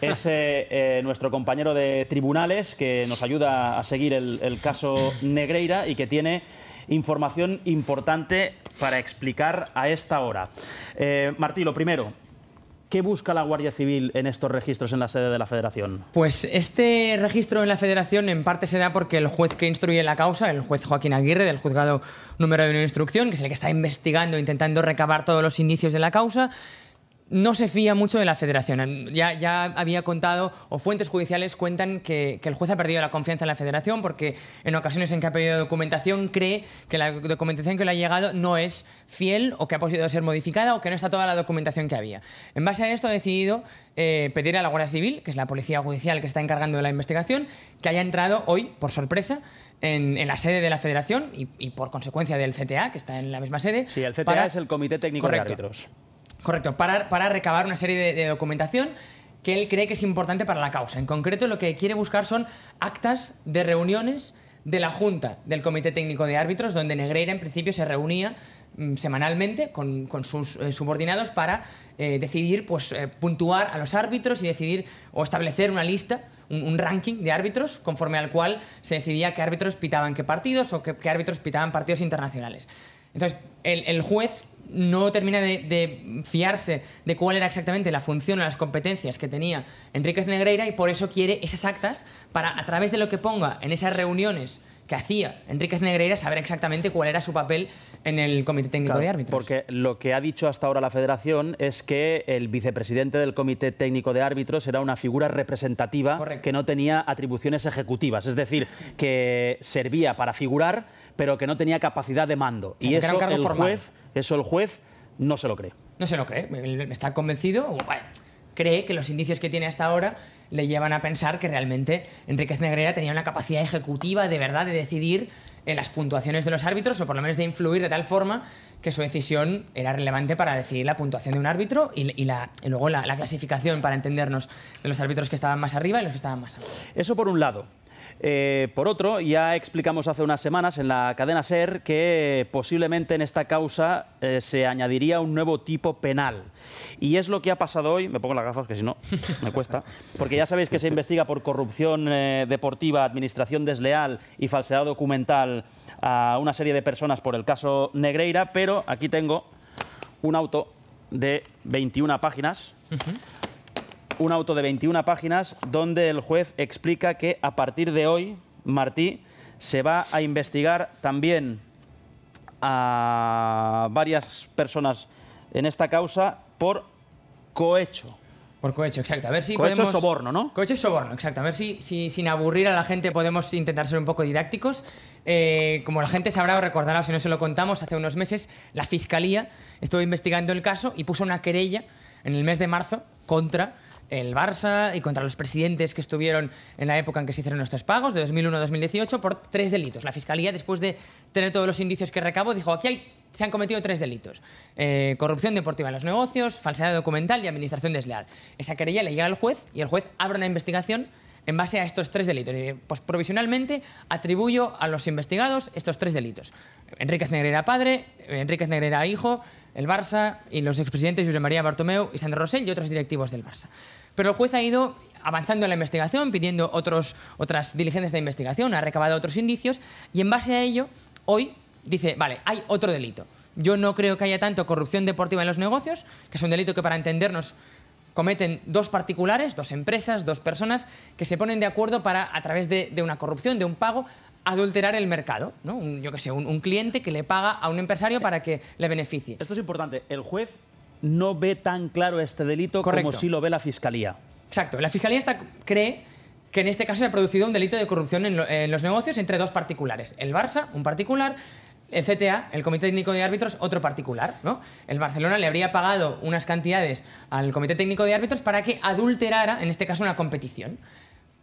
Es eh, eh, nuestro compañero de tribunales que nos ayuda a seguir el, caso Negreira y que tiene información importante para explicar a esta hora. Eh, Martí, lo primero, ¿Qué busca la Guardia Civil en estos registros en la sede de la Federación? Pues este registro en la Federación en parte se da porque el juez que instruye la causa, el juez Joaquín Aguirre del juzgado número de una instrucción, que es el que está investigando, intentando recabar todos los indicios de la causa, no se fía mucho de la federación. Ya, ya había contado, o fuentes judiciales cuentan que, el juez ha perdido la confianza en la federación porque en ocasiones en que ha pedido documentación cree que la documentación que le ha llegado no es fiel o que ha podido ser modificada o que no está toda la documentación que había. En base a esto ha decidido eh, pedir a la Guardia Civil, que es la policía judicial que está encargando de la investigación, que haya entrado hoy, por sorpresa, en, la sede de la federación y, por consecuencia del CTA, que está en la misma sede. Sí, el CTA es el Comité Técnico de Árbitros. Correcto, para, recabar una serie de, documentación que él cree que es importante para la causa. En concreto, lo que quiere buscar son actas de reuniones de la Junta del Comité Técnico de Árbitros, donde Negreira en principio se reunía mm, semanalmente con, sus eh, subordinados para eh, decidir, pues, eh, puntuar a los árbitros y decidir o establecer una lista, un, ranking de árbitros, conforme al cual se decidía qué árbitros pitaban qué partidos o qué, árbitros pitaban partidos internacionales. Entonces, el juez no termina de, fiarse de cuál era exactamente la función o las competencias que tenía Enriquez Negreira y por eso quiere esas actas para, a través de lo que ponga en esas reuniones que hacía Enriquez Negreira saber exactamente cuál era su papel en el Comité Técnico de Árbitros. Porque lo que ha dicho hasta ahora la Federación es que el vicepresidente del Comité Técnico de Árbitros era una figura representativa que no tenía atribuciones ejecutivas, es decir, que servía para figurar, pero que no tenía capacidad de mando. y eso el, juez, eso el juez no se lo cree. No se lo cree, ¿Me está convencido. Bueno, cree que los indicios que tiene hasta ahora le llevan a pensar que realmente Enriquez Negrera tenía una capacidad ejecutiva de verdad de decidir en las puntuaciones de los árbitros o por lo menos de influir de tal forma que su decisión era relevante para decidir la puntuación de un árbitro y, luego la, la, clasificación para entendernos de los árbitros que estaban más arriba y los que estaban más abajo. Eso por un lado. Eh, por otro, ya explicamos hace unas semanas en la cadena SER que posiblemente en esta causa eh, se añadiría un nuevo tipo penal. Y es lo que ha pasado hoy, me pongo las gafas que si no me cuesta, porque ya sabéis que se investiga por corrupción eh, deportiva, administración desleal y falsedad documental a una serie de personas por el caso Negreira, pero aquí tengo un auto de 21 páginas un auto de 21 páginas donde el juez explica que a partir de hoy, Martí, se va a investigar también a varias personas en esta causa por cohecho. Por cohecho, exacto. A ver si cohecho podemos... soborno, ¿no? Cohecho es soborno, exacto. A ver si, sin aburrir a la gente podemos intentar ser un poco didácticos. Eh, como la gente sabrá o recordará, si no se lo contamos, hace unos meses la Fiscalía estuvo investigando el caso y puso una querella en el mes de marzo contra el Barça y contra los presidentes que estuvieron en la época en que se hicieron estos pagos, de 2001 a 2018, por tres delitos. La Fiscalía, después de tener todos los indicios que recabó, dijo, aquí hay, se han cometido tres delitos. Eh, corrupción deportiva en los negocios, falsedad documental y administración desleal. Esa querella le llega al juez y el juez abre una investigación en base a estos tres delitos. Pues provisionalmente atribuyo a los investigados estos tres delitos. Enriquez era padre, Enriquez era hijo, el Barça y los expresidentes José María Bartomeu y Sandro Rosell y otros directivos del Barça. Pero el juez ha ido avanzando en la investigación, pidiendo otras diligencias de investigación, ha recabado otros indicios y en base a ello, hoy dice, vale, hay otro delito. Yo no creo que haya tanto corrupción deportiva en los negocios, que es un delito que para entendernos cometen dos particulares, dos empresas, dos personas, que se ponen de acuerdo para, a través de una corrupción, de un pago, adulterar el mercado, Un, yo sé, un, cliente que le paga a un empresario para que le beneficie. Esto es importante. El juez no ve tan claro este delito como sí lo ve la fiscalía. Exacto. La fiscalía está, cree que en este caso se ha producido un delito de corrupción en, los negocios entre dos particulares. El Barça, un particular, el CTA, el Comité Técnico de Árbitros, otro particular, ¿no? El Barcelona le habría pagado unas cantidades al Comité Técnico de Árbitros para que adulterara, en este caso, una competición.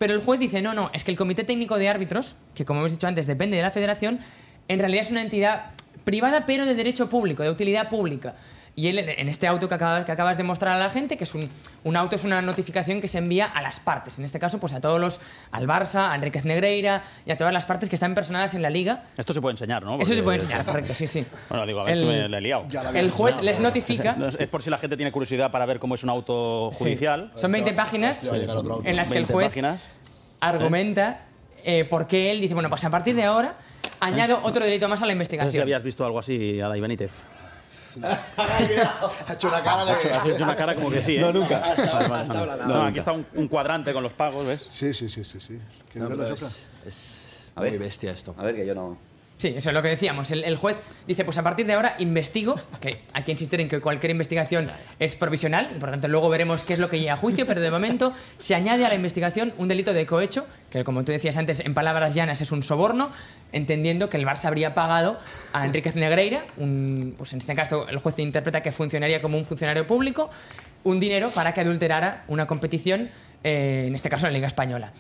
Pero el juez dice, no, no, es que el Comité Técnico de Árbitros, que como hemos dicho antes depende de la federación, en realidad es una entidad privada pero de derecho público, de utilidad pública. Y él, en este auto que, acabas, que acabas de mostrar a la gente, que es un, un, auto, es una notificación que se envía a las partes. En este caso, pues a todos los, al Barça, a Enriquez Negreira y a todas las partes que están personadas en la liga. Esto se puede enseñar, ¿no? Eso se puede enseñar, correcto, sí, sí. Bueno, digo, a ver el, si me he liado. El juez les notifica. Es por si la gente tiene curiosidad para ver cómo es un auto judicial. Son 20 páginas en las que el juez argumenta eh, por qué él dice, bueno, pues a partir de ahora añado ¿Eh? otro delito más a la No sé si habías visto algo así, Adai Benítez. ha hecho una cara de... Ha hecho una cara como que sí, ¿eh? No, nunca. aquí está un, cuadrante con los pagos, ¿ves? Sí, sí, sí, sí. sí. A ver. qué bestia esto. A ver, que yo no. Sí, eso es lo que decíamos. El, juez dice, pues a partir de ahora investigo, que hay que insistir en que cualquier investigación es provisional, y por tanto luego veremos qué es lo que llega a juicio, pero de momento se añade a la investigación un delito de cohecho, que como tú decías antes, en palabras llanas es un soborno, entendiendo que el Barça habría pagado a Enriquez Negreira, un, pues en este caso el juez interpreta que funcionaría como un funcionario público, un dinero para que adulterara una competición, eh, en este caso la Liga Española.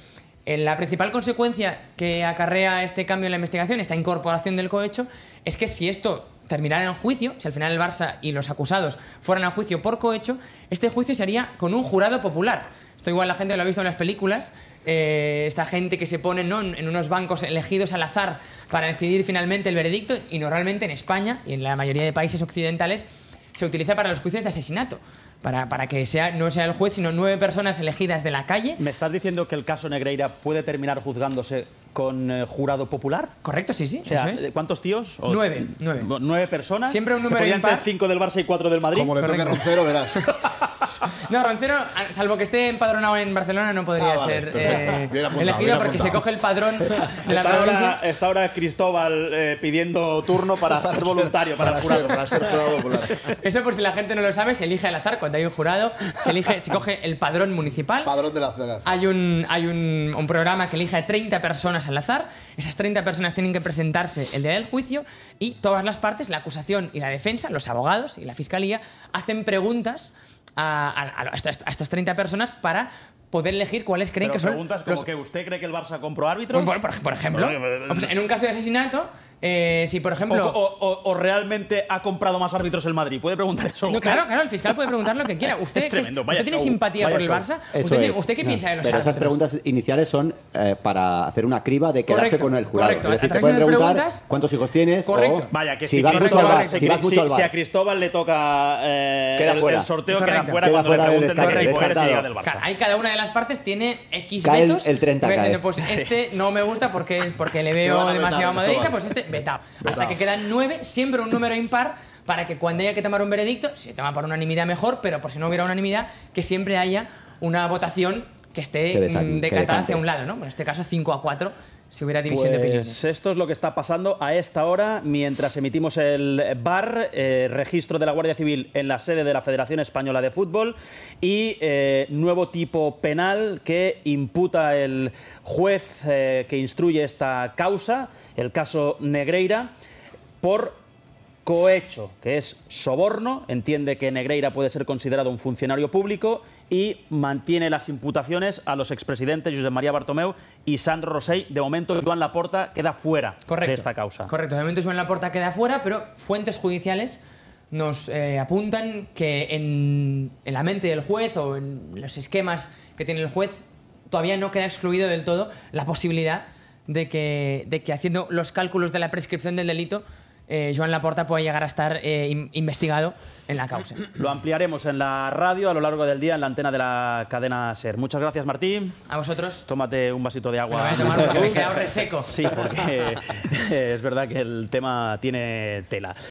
La principal consecuencia que acarrea este cambio en la investigación, esta incorporación del cohecho, es que si esto terminara en juicio, si al final el Barça y los acusados fueran a juicio por cohecho, este juicio sería con un jurado popular. Esto igual la gente lo ha visto en las películas, eh, esta gente que se pone en unos bancos elegidos al azar para decidir finalmente el veredicto, y normalmente en España y en la mayoría de países occidentales se utiliza para los juicios de asesinato para, para, que sea, no sea el juez, sino nueve personas elegidas de la calle. ¿Me estás diciendo que el caso Negreira puede terminar juzgándose con eh, jurado popular? Correcto, sí, sí. Eh, ¿Cuántos tíos? nueve, nueve. personas. Siempre un número impar. ser cinco del Barça y cuatro del Madrid. Como le a verás. No, Roncero, salvo que esté empadronado en Barcelona, no podría ah, ser eh, elegido porque se coge el padrón de la está ahora, Cristóbal eh, pidiendo turno para, ser voluntario, para, el jurado. Eso por si la gente no lo sabe, se elige al azar cuando hay un jurado, se elige, se coge el padrón municipal. Padrón de la ciudad. Hay un, hay un, un programa que elige a 30 personas al azar. Esas 30 personas tienen que presentarse el día del juicio y todas las partes, la acusación y la defensa, los abogados y la fiscalía, hacen preguntas a, estas, 30 personas para poder elegir cuáles creen que son. preguntas como que usted cree que el Barça compró árbitros. Por, ejemplo, en un caso de asesinato, eh, si por ejemplo. O, realmente ha comprado más árbitros el Madrid. Puede preguntar eso. No, claro, claro, el fiscal puede preguntar lo que quiera. Usted, tiene simpatía por el Barça. ¿Usted, ¿Usted qué piensa de los Pero Esas preguntas iniciales son eh, para hacer una criba de quedarse con el jurado. Es decir, te pueden preguntar cuántos hijos tienes. O, vaya, que si, vas mucho al si, a Cristóbal le toca eh, el, sorteo, queda fuera cuando le pregunten del Barça. Hay cada una de las las partes tiene X vetos. El, 30 pues este no me gusta porque, porque le veo demasiado madridista, pues este vetado. Hasta que quedan nueve, siempre un número impar para que cuando haya que tomar un veredicto, se toma por unanimidad mejor, pero por si no hubiera unanimidad, que siempre haya una votación que esté decantada mm, hacia un lado, ¿no? En este caso 5 a 4 si hubiera pues división de opiniones. Esto es lo que está pasando a esta hora mientras emitimos el bar, eh, registro de la Guardia Civil en la sede de la Federación Española de Fútbol y eh, nuevo tipo penal que imputa el juez eh, que instruye esta causa, el caso Negreira, por cohecho, que es soborno. Entiende que Negreira puede ser considerado un funcionario público y mantiene las imputaciones a los expresidentes José María Bartomeu y Sandro Rosell. De momento, Joan Laporta queda fuera de esta causa. Correcto, de momento Joan Laporta queda fuera, pero fuentes judiciales nos eh, apuntan que en, la mente del juez o en los esquemas que tiene el juez todavía no queda excluido del todo la posibilidad de que haciendo los cálculos de la prescripción del delito eh, Joan Laporta puede llegar a estar eh, investigado en la causa. Lo ampliaremos en la radio a lo largo del día en la antena de la cadena SER. Muchas gracias, Martín. A vosotros. Tómate un vasito de agua. Me porque me he quedado reseco. Sí, porque es verdad que el tema tiene tela.